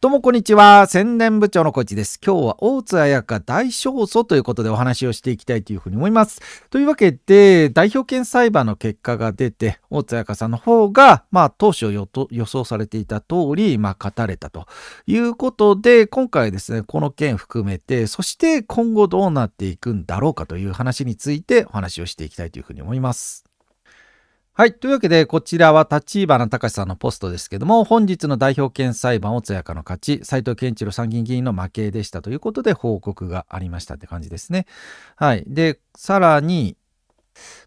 どうもこんにちは。宣伝部長のこいちです。今日は大津彩香大勝訴ということでお話をしていきたいというふうに思います。というわけで、代表権裁判の結果が出て、大津彩香さんの方が、まあ当初予想されていた通り、まあ勝たれたということで、今回ですね、この件含めて、そして今後どうなっていくんだろうかという話についてお話をしていきたいというふうに思います。はい。というわけで、こちらは立花隆さんのポストですけども、本日の代表権裁判をつやかの勝ち、斎藤健一郎参議院議員の負けでしたということで報告がありましたって感じですね。はい。で、さらに、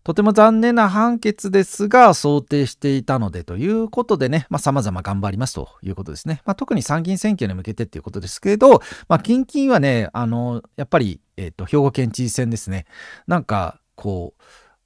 とても残念な判決ですが、想定していたのでということでね、まあ、様々頑張りますということですね。まあ、特に参議院選挙に向けてっていうことですけど、まあ、近々はね、あの、やっぱり、えっ、ー、と、兵庫県知事選ですね。なんか、こう、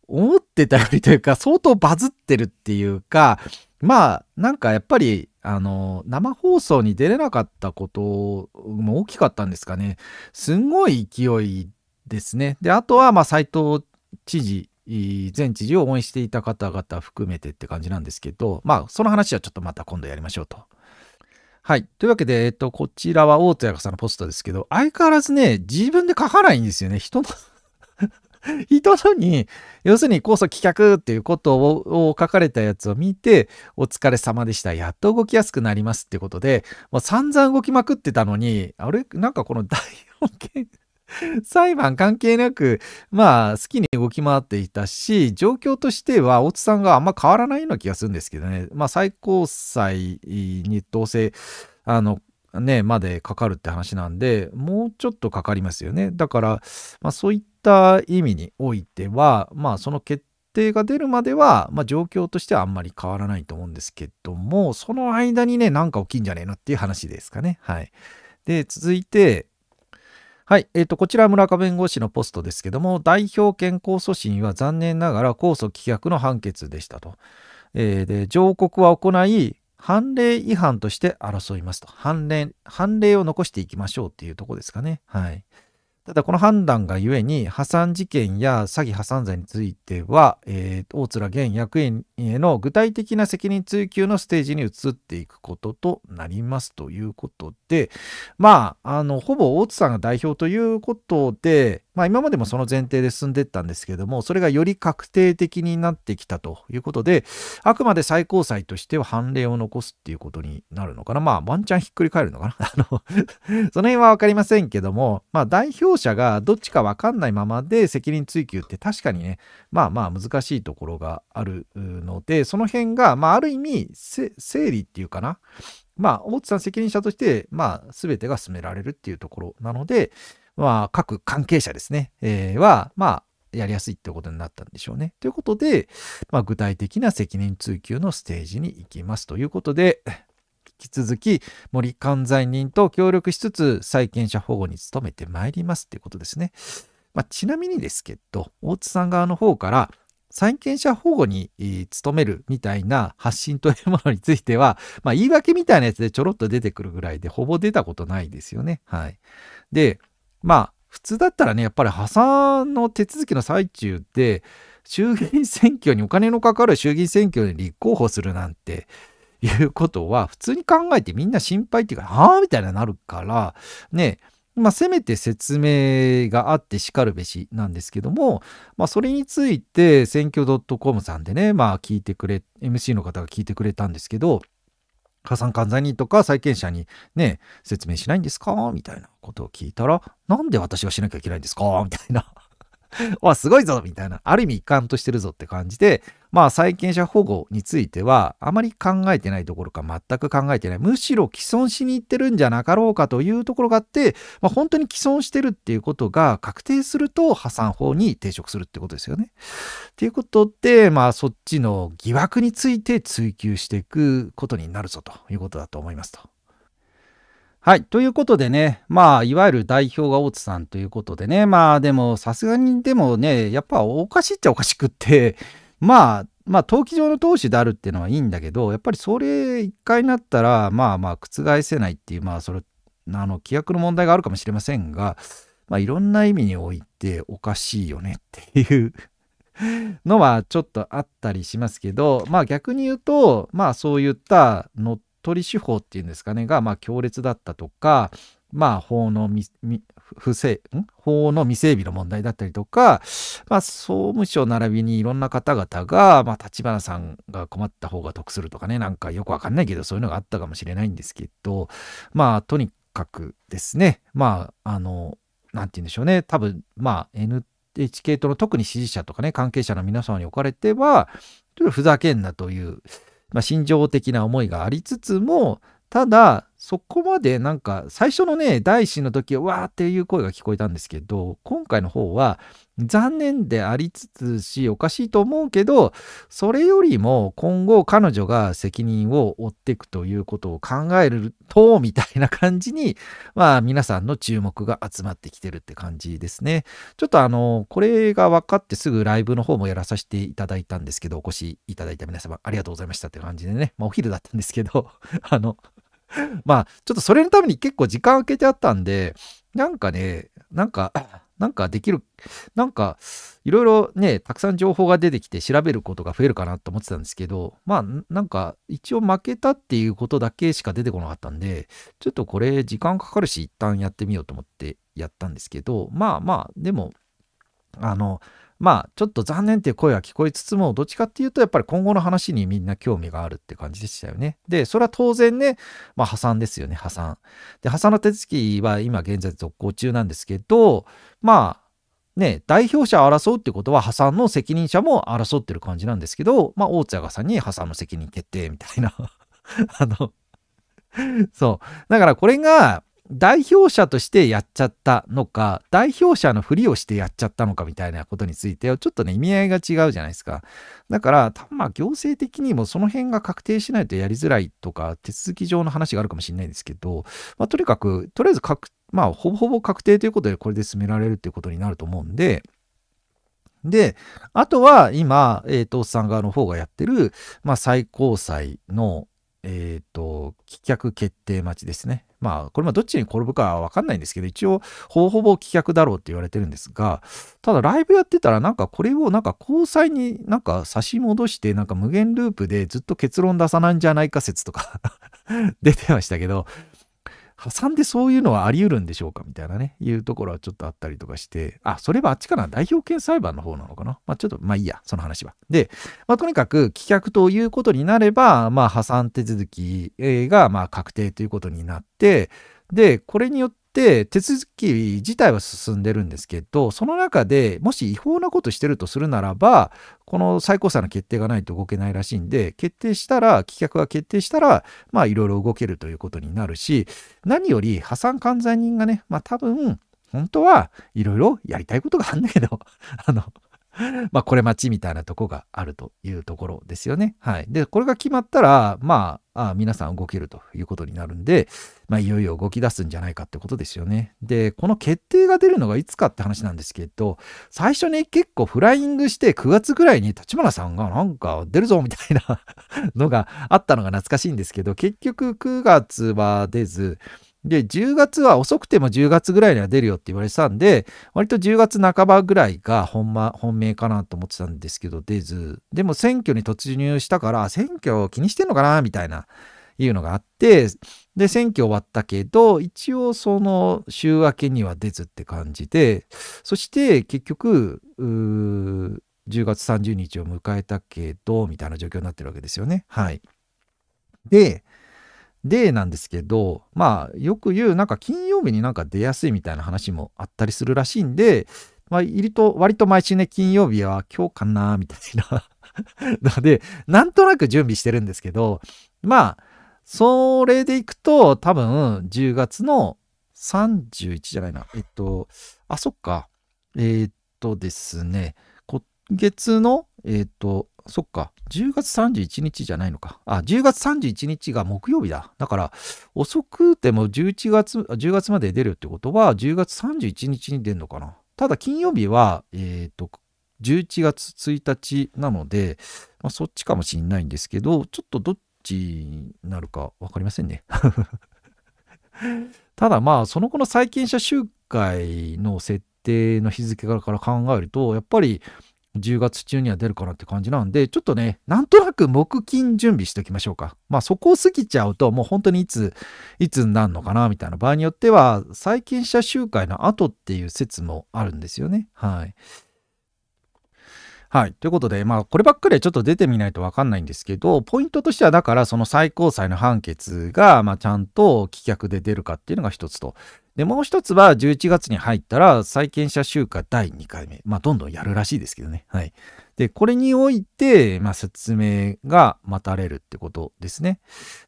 思ってたよりというか、相当バズってるっていうか、まあ、なんかやっぱり、あの、生放送に出れなかったことも大きかったんですかね。すごい勢いですね。で、あとは、まあ、斎藤知事、前知事を応援していた方々含めてって感じなんですけど、まあ、その話はちょっとまた今度やりましょうと。はい。というわけで、えっと、こちらは大戸屋さんのポストですけど、相変わらずね、自分で書かないんですよね。人の 人に、要するに控訴棄却っていうことを書かれたやつを見て、お疲れ様でした。やっと動きやすくなりますってことで、もう散々動きまくってたのに、あれなんかこの大4件、裁判関係なく、まあ、好きに動き回っていたし、状況としては、大津さんがあんま変わらないような気がするんですけどね。まあ、最高裁にどうせ、あの、ね、までかかるって話なんで、もうちょっとかかりますよね。だから、まあ、そういったった意味においては、まあ、その決定が出るまでは、まあ、状況としてはあんまり変わらないと思うんですけども、その間にね、なんか起きんじゃねえのっていう話ですかね。はい。で、続いて、はい。えっ、ー、と、こちら村上弁護士のポストですけども、代表権控訴審は残念ながら控訴棄却の判決でしたと。えー、で、上告は行い、判例違反として争いますと。判例、判例を残していきましょうっていうとこですかね。はい。ただこの判断がゆえに破産事件や詐欺破産罪については、えー、大津現役員への具体的な責任追及のステージに移っていくこととなりますということでまああのほぼ大津さんが代表ということでまあ、今までもその前提で進んでったんですけれども、それがより確定的になってきたということで、あくまで最高裁としては判例を残すっていうことになるのかな。まあ、ワンチャンひっくり返るのかな。あのその辺はわかりませんけども、まあ、代表者がどっちかわかんないままで責任追及って確かにね、まあまあ難しいところがあるので、その辺が、まあ、ある意味、整理っていうかな。まあ、大津さん責任者として、まあ、全てが進められるっていうところなので、まあ、各関係者ですね、えー、は、まあ、やりやすいってことになったんでしょうね。ということで、まあ、具体的な責任追及のステージに行きますということで、引き続き森管財人と協力しつつ債権者保護に努めてまいりますということですね。まあ、ちなみにですけど、大津さん側の方から、債権者保護に努めるみたいな発信というものについては、まあ、言い訳みたいなやつでちょろっと出てくるぐらいで、ほぼ出たことないですよね。はい。で、まあ普通だったらねやっぱり破産の手続きの最中で衆議院選挙にお金のかかる衆議院選挙に立候補するなんていうことは普通に考えてみんな心配っていうかはあみたいになるからねまあ、せめて説明があってしかるべしなんですけども、まあ、それについて選挙 .com さんでね、まあ、聞いてくれ MC の方が聞いてくれたんですけど加算管財人とか債権者にね、説明しないんですかみたいなことを聞いたら、なんで私がしなきゃいけないんですかみたいな。わ、すごいぞみたいな。ある意味一貫としてるぞって感じで、まあ債権者保護についてはあまり考えてないどころか全く考えてないむしろ既存しに行ってるんじゃなかろうかというところがあって、まあ、本当に既存してるっていうことが確定すると破産法に抵触するってことですよね。ということでまあそっちの疑惑について追及していくことになるぞということだと思いますと。はい。ということでね、まあ、いわゆる代表が大津さんということでね、まあ、でも、さすがに、でもね、やっぱおかしいっちゃおかしくって、まあ、まあ、投機上の投資であるっていうのはいいんだけど、やっぱりそれ一回になったら、まあまあ、覆せないっていう、まあ、それ、あの、規約の問題があるかもしれませんが、まあ、いろんな意味においておかしいよねっていう のはちょっとあったりしますけど、まあ逆に言うと、まあそういった乗っ取り手法っていうんですかね、が、まあ強烈だったとか、まあ法のみ、不正、法の未整備の問題だったりとか、まあ、総務省並びにいろんな方々が、まあ、立花さんが困った方が得するとかね、なんかよくわかんないけど、そういうのがあったかもしれないんですけど、まあ、とにかくですね、まあ、あの、なんて言うんでしょうね、多分、まあ、NHK 党の特に支持者とかね、関係者の皆様におかれては、ちょっとふざけんなという、まあ、心情的な思いがありつつも、ただ、そこまでなんか最初のね第一子の時はわーっていう声が聞こえたんですけど今回の方は残念でありつつしおかしいと思うけどそれよりも今後彼女が責任を負っていくということを考えるとみたいな感じにまあ皆さんの注目が集まってきてるって感じですねちょっとあのこれが分かってすぐライブの方もやらさせていただいたんですけどお越しいただいた皆様ありがとうございましたって感じでね、まあ、お昼だったんですけど あの まあ、ちょっとそれのために結構時間空けてあったんで、なんかね、なんか、なんかできる、なんか、いろいろね、たくさん情報が出てきて調べることが増えるかなと思ってたんですけど、まあ、なんか、一応負けたっていうことだけしか出てこなかったんで、ちょっとこれ時間かかるし、一旦やってみようと思ってやったんですけど、まあまあ、でも、あの、まあちょっと残念っていう声は聞こえつつもどっちかっていうとやっぱり今後の話にみんな興味があるって感じでしたよね。でそれは当然ね、まあ、破産ですよね破産。で破産の手続きは今現在続行中なんですけどまあね代表者を争うってことは破産の責任者も争ってる感じなんですけどまあ大津屋さんに破産の責任決定みたいな あのそうだからこれが代表者としてやっちゃったのか、代表者のふりをしてやっちゃったのかみたいなことについては、ちょっとね、意味合いが違うじゃないですか。だから、多分まあ、行政的にもその辺が確定しないとやりづらいとか、手続き上の話があるかもしれないんですけど、まあ、とにかく、とりあえずまあ、ほぼほぼ確定ということで、これで進められるということになると思うんで、で、あとは今、えー、と、おっさん側の方がやってる、まあ、最高裁の、えっ、ー、と、棄却決定待ちですね。まあ、これもどっちに転ぶかわかんないんですけど、一応、ほぼほぼ棄却だろうって言われてるんですが、ただライブやってたら、なんかこれをなんか交際になんか差し戻して、なんか無限ループでずっと結論出さないんじゃないか説とか 出てましたけど、3でそういうのはあり得るんでしょうかみたいなね、いうところはちょっとあったりとかして、あ、それはあっちかな代表権裁判の方なのかなまあちょっと、まあいいや、その話は。で、まあとにかく棄却ということになれば、まあ破産手続きがまあ確定ということになって、で、これによってって手続き自体は進んでるんですけどその中でもし違法なことしてるとするならばこの最高裁の決定がないと動けないらしいんで決定したら棄却が決定したらまあいろいろ動けるということになるし何より破産管財人がねまあ多分本当はいろいろやりたいことがあるんだけど あの まあこれ待ちみたいなとこがあるというところですよね。はい。で、これが決まったら、まあ、あ皆さん動けるということになるんで、まあいよいよ動き出すんじゃないかってことですよね。で、この決定が出るのがいつかって話なんですけど、最初に結構フライングして9月ぐらいに立花さんがなんか出るぞみたいな のがあったのが懐かしいんですけど、結局9月は出ず、で、10月は遅くても10月ぐらいには出るよって言われてたんで、割と10月半ばぐらいが本,、ま、本命かなと思ってたんですけど、出ず。でも選挙に突入したから、選挙気にしてんのかなみたいな、いうのがあって、で、選挙終わったけど、一応その週明けには出ずって感じで、そして結局、10月30日を迎えたけど、みたいな状況になってるわけですよね。はい。で、でなんですけど、まあよく言うなんか金曜日になんか出やすいみたいな話もあったりするらしいんで、まあ、割と、割と毎週ね、金曜日は今日かな、みたい なので、なんとなく準備してるんですけど、まあ、それでいくと、多分、10月の31じゃないな。えっと、あ、そっか。えー、っとですね、今月の、えー、っと、そっか。10月31日じゃないのか。あ、10月31日が木曜日だ。だから、遅くても11月、10月まで出るってことは、10月31日に出るのかな。ただ、金曜日は、えっ、ー、と、11月1日なので、まあ、そっちかもしんないんですけど、ちょっとどっちになるかわかりませんね。ただまあ、その後の債権者集会の設定の日付から考えると、やっぱり10月中には出るかなって感じなんで、ちょっとね、なんとなく木金準備しておきましょうか。まあそこを過ぎちゃうと、もう本当にいつ、いつになるのかな、みたいな。場合によっては、債権者集会の後っていう説もあるんですよね。はい。はい。ということで、まあ、こればっかりはちょっと出てみないとわかんないんですけど、ポイントとしては、だから、その最高裁の判決が、まあ、ちゃんと棄却で出るかっていうのが一つと。で、もう一つは11月に入ったら債権者集会第2回目。まあ、どんどんやるらしいですけどね。はい。で、これにおいて、まあ、説明が待たれるってことですね。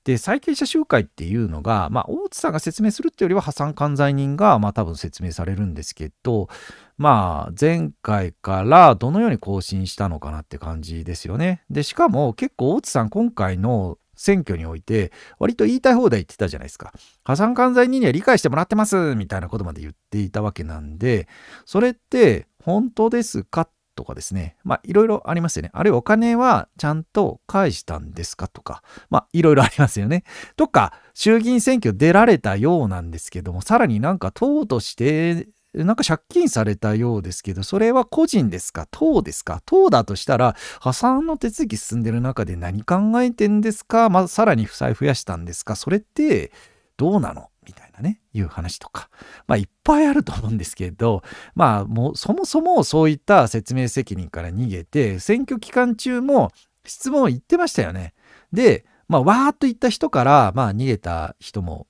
で、債権者集会っていうのが、まあ、大津さんが説明するっていうよりは破産管財人が、まあ、多分説明されるんですけど、まあ、前回からどのように更新したのかなって感じですよね。で、しかも結構大津さん今回の選挙において、割と言いたい放題言ってたじゃないですか。破産管財人には理解してもらってますみたいなことまで言っていたわけなんで、それって本当ですかとかですね。まあ、いろいろありますよね。あるいはお金はちゃんと返したんですかとか。まあ、いろいろありますよね。とか、衆議院選挙出られたようなんですけども、さらになんか党としてなんか借金されたようですけど、それは個人ですか党ですか党だとしたら、破産の手続き進んでる中で何考えてんですかまあ、さらに負債増やしたんですかそれってどうなのみたいなね、いう話とか。まあ、いっぱいあると思うんですけど、まあ、もうそもそもそういった説明責任から逃げて、選挙期間中も質問を言ってましたよね。で、まあ、わーっと言った人から、まあ、逃げた人も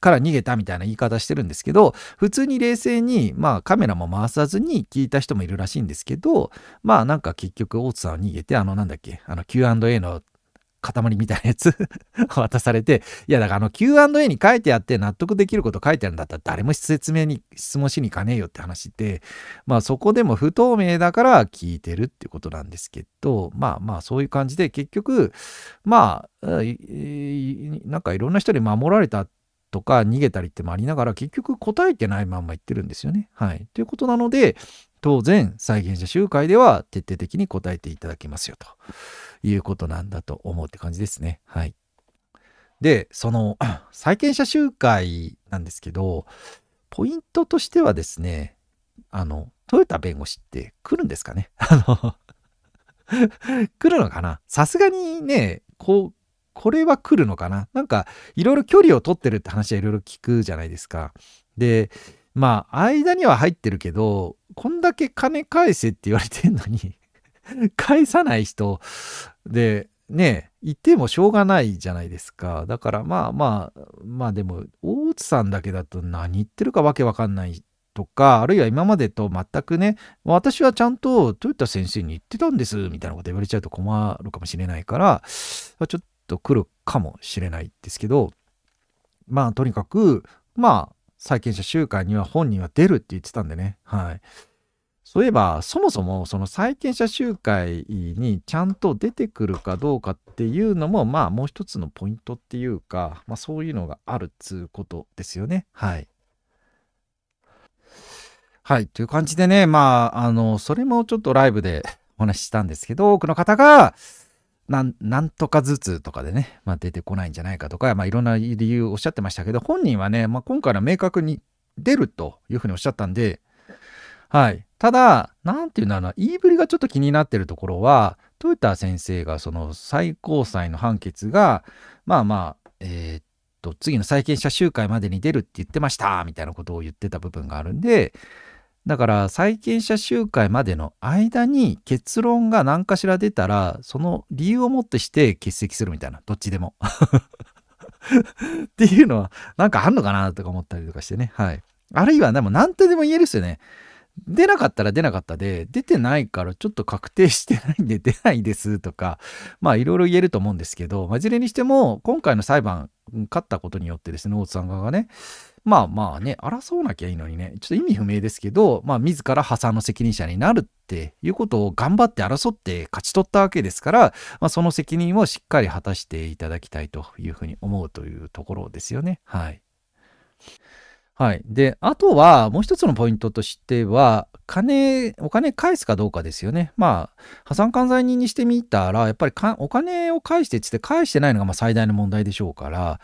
から逃げたみたいな言い方してるんですけど普通に冷静に、まあ、カメラも回さずに聞いた人もいるらしいんですけどまあなんか結局大津さんは逃げてあのなんだっけあの Q&A の塊みたいなやつ 渡されて、いやだからあの Q&A に書いてあって納得できること書いてあるんだったら誰も説明に、質問しに行かねえよって話で、まあそこでも不透明だから聞いてるってことなんですけど、まあまあそういう感じで結局、まあ、なんかいろんな人に守られたとか逃げたりってもありながら結局答えてないまんま言ってるんですよね。はい。ということなので、当然、債権者集会では徹底的に答えていただきますよということなんだと思うって感じですね。はい。で、その債権 者集会なんですけど、ポイントとしてはですね、あの、トヨタ弁護士って来るんですかね あの来るのかなさすがにね、こう、これは来るのかななんか、いろいろ距離を取ってるって話はいろいろ聞くじゃないですか。で、まあ、間には入ってるけど、こんだけ金返せって言われてんのに 返さない人で、ね、いてもしょうがないじゃないですか。だからまあまあ、まあでも、大津さんだけだと何言ってるかわけわかんないとか、あるいは今までと全くね、私はちゃんとトヨタ先生に言ってたんです、みたいなこと言われちゃうと困るかもしれないから、ちょっと来るかもしれないですけど、まあとにかく、まあ、債権者集会には本人は出るって言ってたんでね。はい。そういえば、そもそもその債権者集会にちゃんと出てくるかどうかっていうのも、まあもう一つのポイントっていうか、まあそういうのがあるっつうことですよね。はい。はい。という感じでね、まあ、あの、それもちょっとライブでお話ししたんですけど、多くの方が、なんなんとかずつとかでね、まあ、出てこないんじゃないかとか、まあ、いろんな理由おっしゃってましたけど本人はね、まあ、今回は明確に出るというふうにおっしゃったんで、はい、ただ何て言うんだろうな言いぶりがちょっと気になってるところは豊田先生がその最高裁の判決がまあまあえー、っと次の債権者集会までに出るって言ってましたみたいなことを言ってた部分があるんでだから債権者集会までの間に結論が何かしら出たら、その理由をもってして欠席するみたいな、どっちでも。っていうのは、なんかあんのかなとか思ったりとかしてね。はい。あるいは、でも何とでも言えるっすよね。出なかったら出なかったで、出てないからちょっと確定してないんで出ないですとか、まあいろいろ言えると思うんですけど、まあ、いずれにしても、今回の裁判、勝ったことによってですね、大津さん側がね、まあまあね、争わなきゃいいのにね、ちょっと意味不明ですけど、まあ自ら破産の責任者になるっていうことを頑張って争って勝ち取ったわけですから、まあ、その責任をしっかり果たしていただきたいというふうに思うというところですよね。はい。はい。で、あとは、もう一つのポイントとしては、金、お金返すかどうかですよね。まあ、破産管財人にしてみたら、やっぱりお金を返してっつって返してないのがまあ最大の問題でしょうから、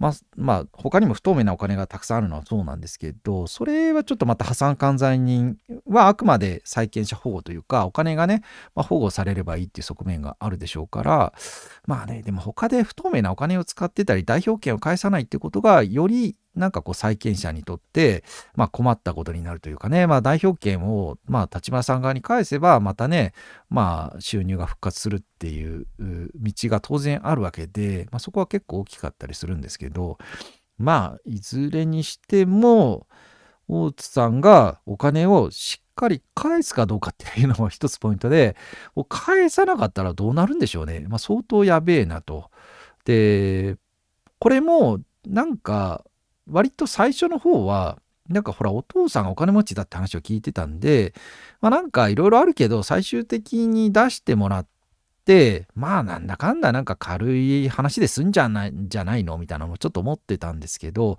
まあ、まあ、他にも不透明なお金がたくさんあるのはそうなんですけど、それはちょっとまた破産管財人はあくまで債権者保護というか、お金がね、まあ、保護されればいいっていう側面があるでしょうから、まあね、でも他で不透明なお金を使ってたり、代表権を返さないってことが、よりなんかこう債権者にとって、まあ、困ったことになるというかね、まあ、代表権を、まあ、立花さん側に返せばまたね、まあ、収入が復活するっていう道が当然あるわけで、まあ、そこは結構大きかったりするんですけどまあいずれにしても大津さんがお金をしっかり返すかどうかっていうのは一つポイントで返さなかったらどうなるんでしょうね、まあ、相当やべえなと。でこれもなんか割と最初の方は、なんかほらお父さんがお金持ちだって話を聞いてたんで、まあなんかいろいろあるけど最終的に出してもらって、まあなんだかんだなんか軽い話で済んじゃないんじゃないのみたいなのもちょっと思ってたんですけど、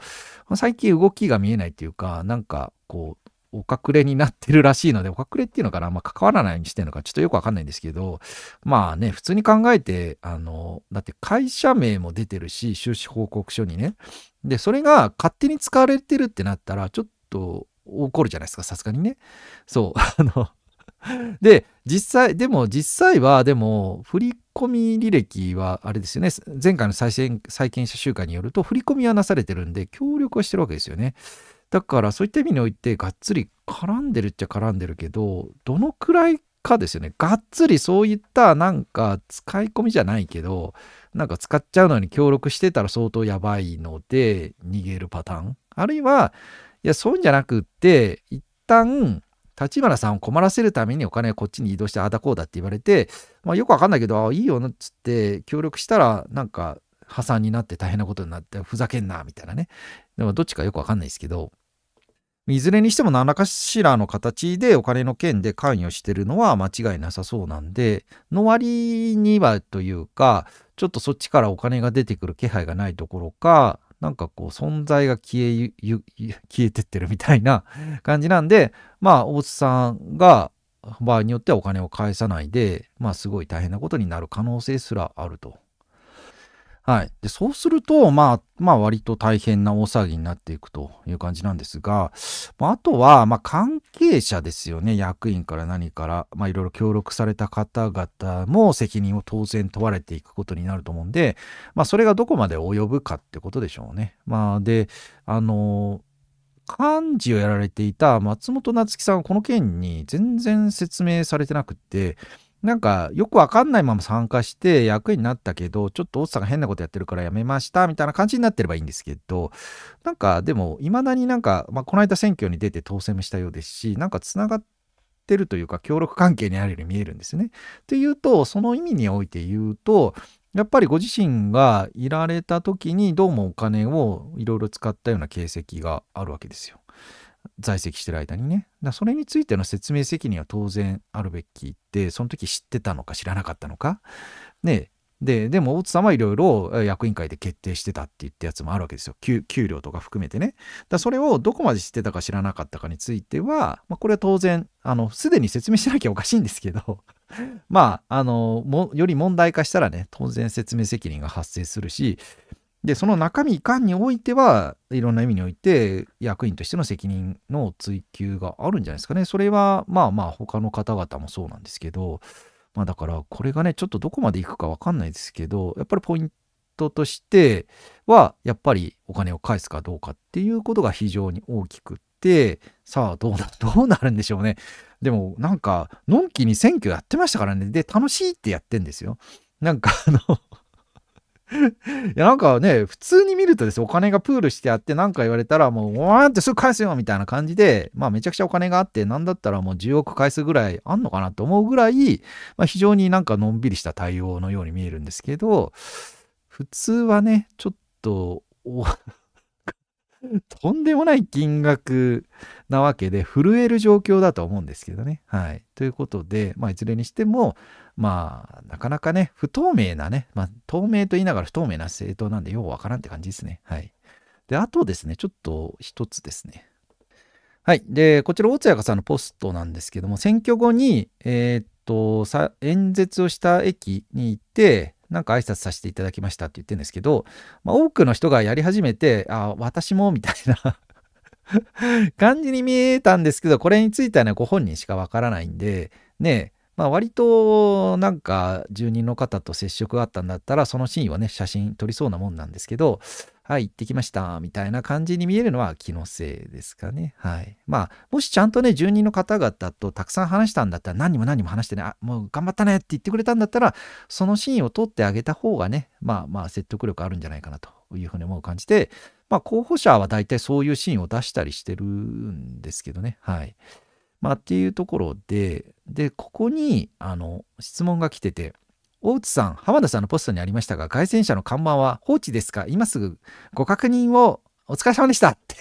最近動きが見えないっていうか、なんかこうお隠れになってるらしいので、お隠れっていうのかな、まあ、関わらないようにしてるのか、ちょっとよくわかんないんですけど、まあね、普通に考えて、あの、だって会社名も出てるし、収支報告書にね。で、それが勝手に使われてるってなったら、ちょっと怒るじゃないですか、さすがにね。そう、あので、実際、でも実際は、でも、振り込み履歴は、あれですよね、前回の債権者集会によると、振り込みはなされてるんで、協力はしてるわけですよね。だからそういった意味においてがっつり絡んでるっちゃ絡んでるけどどのくらいかですよねがっつりそういったなんか使い込みじゃないけどなんか使っちゃうのに協力してたら相当やばいので逃げるパターンあるいはいやそうじゃなくって一旦立花さんを困らせるためにお金をこっちに移動してあだこうだって言われて、まあ、よくわかんないけどあいいよなっつって協力したらなんか破産になって大変なことになってふざけんなみたいなねでもどっちかよくわかんないですけどいずれにしても何らかしらの形でお金の件で関与してるのは間違いなさそうなんで、の割にはというか、ちょっとそっちからお金が出てくる気配がないところか、なんかこう存在が消えゆ、消えてってるみたいな 感じなんで、まあ大津さんが場合によってはお金を返さないで、まあすごい大変なことになる可能性すらあると。はい。で、そうすると、まあ、まあ、割と大変な大騒ぎになっていくという感じなんですが、まあ、あとは、まあ、関係者ですよね。役員から何から、まあ、いろいろ協力された方々も責任を当然問われていくことになると思うんで、まあ、それがどこまで及ぶかってことでしょうね。まあ、で、あの幹事をやられていた松本夏樹さんはこの件に全然説明されてなくって、なんかよくわかんないまま参加して役になったけど、ちょっと大津さんが変なことやってるからやめましたみたいな感じになってればいいんですけど、なんかでも未だになんか、まあ、この間選挙に出て当選もしたようですし、なんかつながってるというか協力関係にあるように見えるんですね。っていうと、その意味において言うと、やっぱりご自身がいられた時にどうもお金をいろいろ使ったような形跡があるわけですよ。在籍してる間にねだそれについての説明責任は当然あるべきでその時知ってたのか知らなかったのかねででも大津さんはいろいろ役員会で決定してたって言ったやつもあるわけですよ給料とか含めてねだそれをどこまで知ってたか知らなかったかについては、まあ、これは当然すでに説明しなきゃおかしいんですけど まああのもより問題化したらね当然説明責任が発生するしで、その中身いかんにおいては、いろんな意味において、役員としての責任の追及があるんじゃないですかね。それは、まあまあ、他の方々もそうなんですけど、まあだから、これがね、ちょっとどこまでいくかわかんないですけど、やっぱりポイントとしては、やっぱりお金を返すかどうかっていうことが非常に大きくて、さあどうな、どうなるんでしょうね。でも、なんか、のんきに選挙やってましたからね。で、楽しいってやってんですよ。なんか、あのいやなんかね、普通に見るとですお金がプールしてあって何か言われたらもう、わーってすぐ返すよみたいな感じで、まあめちゃくちゃお金があって、なんだったらもう10億返すぐらいあんのかなと思うぐらい、まあ非常になんかのんびりした対応のように見えるんですけど、普通はね、ちょっと、とんでもない金額なわけで震える状況だと思うんですけどね。はい。ということで、まあ、いずれにしても、まあ、なかなかね、不透明なね、まあ、透明と言いながら不透明な政党なんで、ようわからんって感じですね。はい。で、あとですね、ちょっと一つですね。はい。で、こちら、大津やさんのポストなんですけども、選挙後に、えー、っとさ、演説をした駅に行って、なんか挨拶させていただきましたって言ってるんですけど、まあ、多くの人がやり始めて、あ、私も、みたいな 感じに見えたんですけど、これについてはね、ご本人しかわからないんで、ねまあ、割となんか住人の方と接触があったんだったらそのシーンはね写真撮りそうなもんなんですけどはい行ってきましたみたいな感じに見えるのは気のせいですかねはいまあもしちゃんとね住人の方々とたくさん話したんだったら何も何も話してねあもう頑張ったねって言ってくれたんだったらそのシーンを撮ってあげた方がねまあまあ説得力あるんじゃないかなというふうに思う感じでまあ候補者は大体そういうシーンを出したりしてるんですけどねはい。まあ、っていうところで、で、ここに、あの、質問が来てて、大内さん、浜田さんのポストにありましたが、凱旋者の看板は放置ですか今すぐご確認をお疲れ様でしたって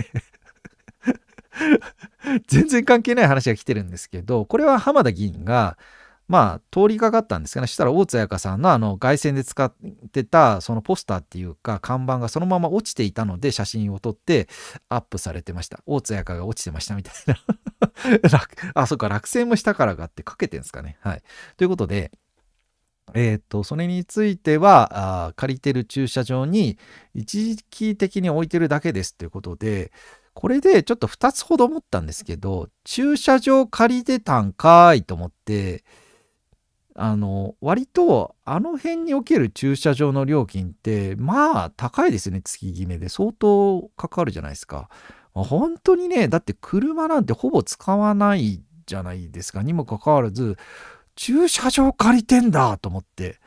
全然関係ない話が来てるんですけど、これは浜田議員が、まあ、通りかかったんですど、ね、したら大津彩香さんのあの、外線で使ってた、そのポスターっていうか、看板がそのまま落ちていたので、写真を撮ってアップされてました。大津彩香が落ちてましたみたいな あ、そっか、落選もしたからがってかけてんですかね。はい。ということで、えっ、ー、と、それについてはあ、借りてる駐車場に一時的に置いてるだけですということで、これでちょっと2つほど思ったんですけど、駐車場借りてたんかーいと思って、あの、割とあの辺における駐車場の料金って、まあ高いですね、月決めで。相当かかるじゃないですか。本当にね、だって車なんてほぼ使わないじゃないですか。にもかかわらず、駐車場借りてんだと思って、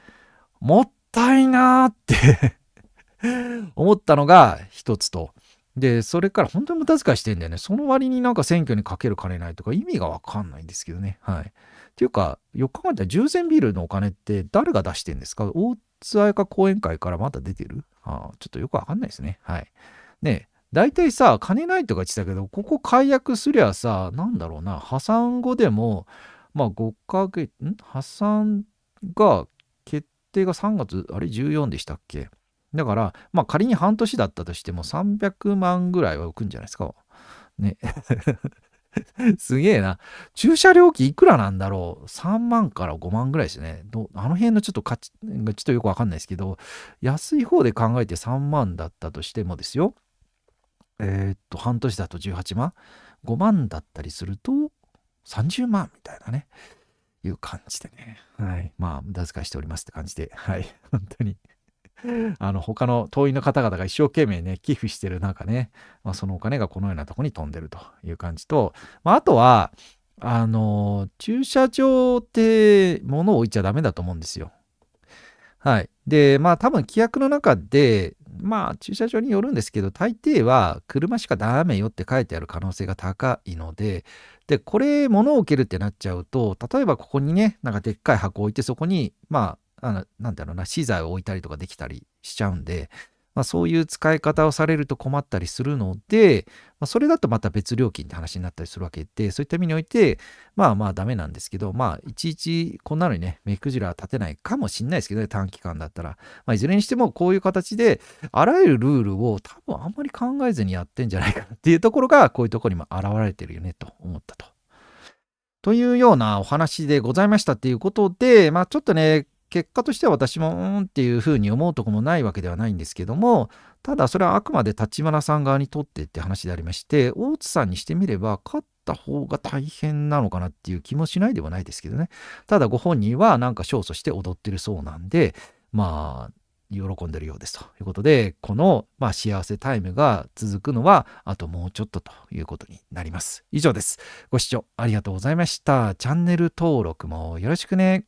もったいなーって 思ったのが一つと。で、それから本当に無駄遣いしてんだよね。その割になんか選挙にかける金ないとか意味がわかんないんですけどね。はい。っていうか、よく考えたら、従前ビールのお金って誰が出してんですか大津彩花講演会からまた出てるあちょっとよくわかんないですね。はい。ね大体さ、金ないとか言ってたけど、ここ解約すりゃさ、なんだろうな、破産後でも、まあ5ヶ月、ん破産が、決定が3月、あれ ?14 でしたっけだから、まあ仮に半年だったとしても300万ぐらいは浮くんじゃないですか。ね。すげえな。駐車料金いくらなんだろう ?3 万から5万ぐらいですね。あの辺のちょっと価値がちょっとよくわかんないですけど、安い方で考えて3万だったとしてもですよ。えー、っと、半年だと18万 ?5 万だったりすると30万みたいなね。いう感じでね。はい。まあ、無駄遣いしておりますって感じで。はい。本当に。あの、他の党員の方々が一生懸命ね、寄付してる中ね、まあ、そのお金がこのようなとこに飛んでるという感じと、まあ、あとは、あの、駐車場って物を置いちゃダメだと思うんですよ。はい。で、まあ多分規約の中で、まあ駐車場によるんですけど、大抵は車しかダメよって書いてある可能性が高いので、で、これ物を置けるってなっちゃうと、例えばここにね、なんかでっかい箱置いてそこに、まああのなんだろうな資材を置いたりとかできたりしちゃうんで、まあ、そういう使い方をされると困ったりするので、まあ、それだとまた別料金って話になったりするわけでそういった意味においてまあまあダメなんですけどまあいちいちこんなのにね目くじらは立てないかもしんないですけどね短期間だったら、まあ、いずれにしてもこういう形であらゆるルールを多分あんまり考えずにやってんじゃないかなっていうところがこういうところにも現れてるよねと思ったと。というようなお話でございましたっていうことで、まあちょっとね、結果としては私もうんっていうふうに思うとこもないわけではないんですけどもただそれはあくまで立花さん側にとってって話でありまして大津さんにしてみれば勝った方が大変なのかなっていう気もしないではないですけどねただご本人はなんか勝訴して踊ってるそうなんでまあ喜んでるようですということでこの、まあ、幸せタイムが続くのはあともうちょっとということになります以上ですご視聴ありがとうございましたチャンネル登録もよろしくね